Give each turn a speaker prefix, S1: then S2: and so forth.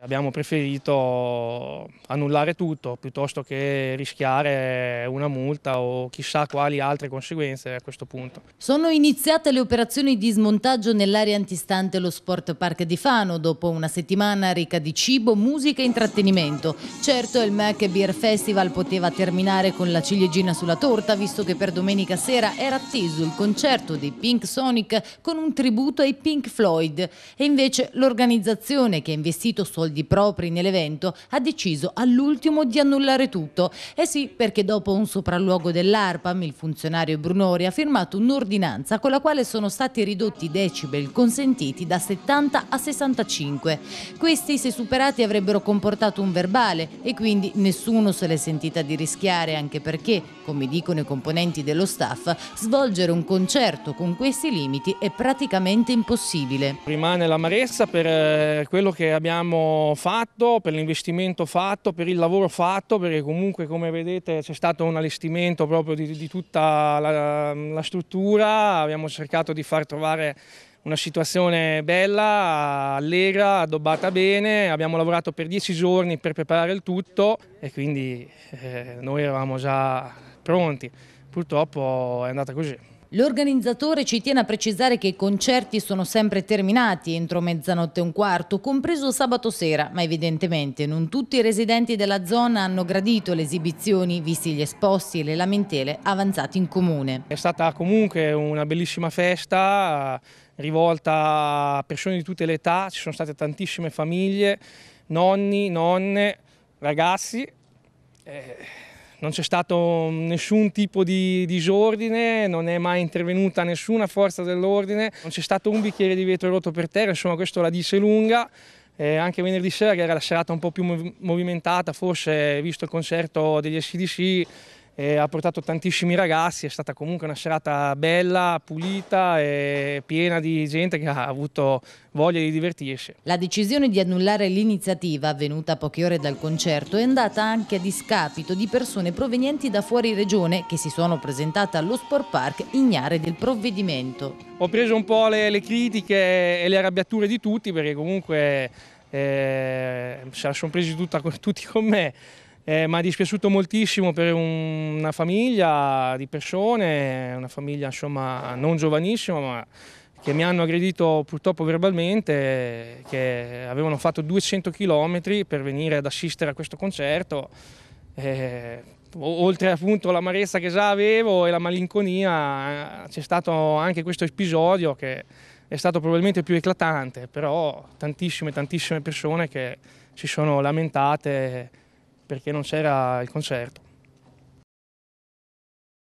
S1: Abbiamo preferito annullare tutto piuttosto che rischiare una multa o chissà quali altre conseguenze a questo punto.
S2: Sono iniziate le operazioni di smontaggio nell'area antistante lo Sport Park di Fano dopo una settimana ricca di cibo, musica e intrattenimento. Certo il Mac Beer Festival poteva terminare con la ciliegina sulla torta visto che per domenica sera era atteso il concerto dei Pink Sonic con un tributo ai Pink Floyd e invece l'organizzazione che ha investito soltanto soldi propri nell'evento, ha deciso all'ultimo di annullare tutto. Eh sì, perché dopo un sopralluogo dell'ARPAM, il funzionario Brunori ha firmato un'ordinanza con la quale sono stati ridotti i decibel consentiti da 70 a 65. Questi, se superati, avrebbero comportato un verbale e quindi nessuno se l'è sentita di rischiare, anche perché, come dicono i componenti dello staff, svolgere un concerto con questi limiti è praticamente impossibile.
S1: Rimane l'amarezza per eh, quello che abbiamo fatto, per l'investimento fatto, per il lavoro fatto, perché comunque come vedete c'è stato un allestimento proprio di, di tutta la, la struttura, abbiamo cercato di far trovare una situazione bella, allegra, addobbata bene, abbiamo lavorato per dieci giorni per preparare il tutto e quindi eh, noi
S2: eravamo già pronti. Purtroppo è andata così. L'organizzatore ci tiene a precisare che i concerti sono sempre terminati entro mezzanotte e un quarto, compreso sabato sera, ma evidentemente non tutti i residenti della zona hanno gradito le esibizioni, visti gli esposti e le lamentele avanzate in comune.
S1: È stata comunque una bellissima festa rivolta a persone di tutte le età, ci sono state tantissime famiglie, nonni, nonne, ragazzi. Eh non c'è stato nessun tipo di disordine, non è mai intervenuta nessuna forza dell'ordine, non c'è stato un bicchiere di vetro rotto per terra, insomma questo la dice lunga. Eh, anche venerdì sera che era la serata un po' più movimentata, forse visto il concerto degli SDC eh, ha portato tantissimi ragazzi, è stata comunque una serata bella, pulita e piena di gente che ha avuto voglia di divertirsi.
S2: La decisione di annullare l'iniziativa avvenuta poche ore dal concerto è andata anche a discapito di persone provenienti da fuori regione che si sono presentate allo Sport Park ignare del provvedimento.
S1: Ho preso un po' le, le critiche e le arrabbiature di tutti perché comunque eh, se la sono presi tutta, tutti con me. Eh, mi è dispiaciuto moltissimo per un, una famiglia di persone, una famiglia insomma non giovanissima, ma che mi hanno aggredito purtroppo verbalmente, che avevano fatto 200 km per venire ad assistere a questo concerto. Eh, oltre appunto l'amarezza che già avevo e la malinconia, eh, c'è stato anche questo episodio che è stato probabilmente più eclatante, però tantissime, tantissime persone che si sono lamentate perché non c'era il concerto.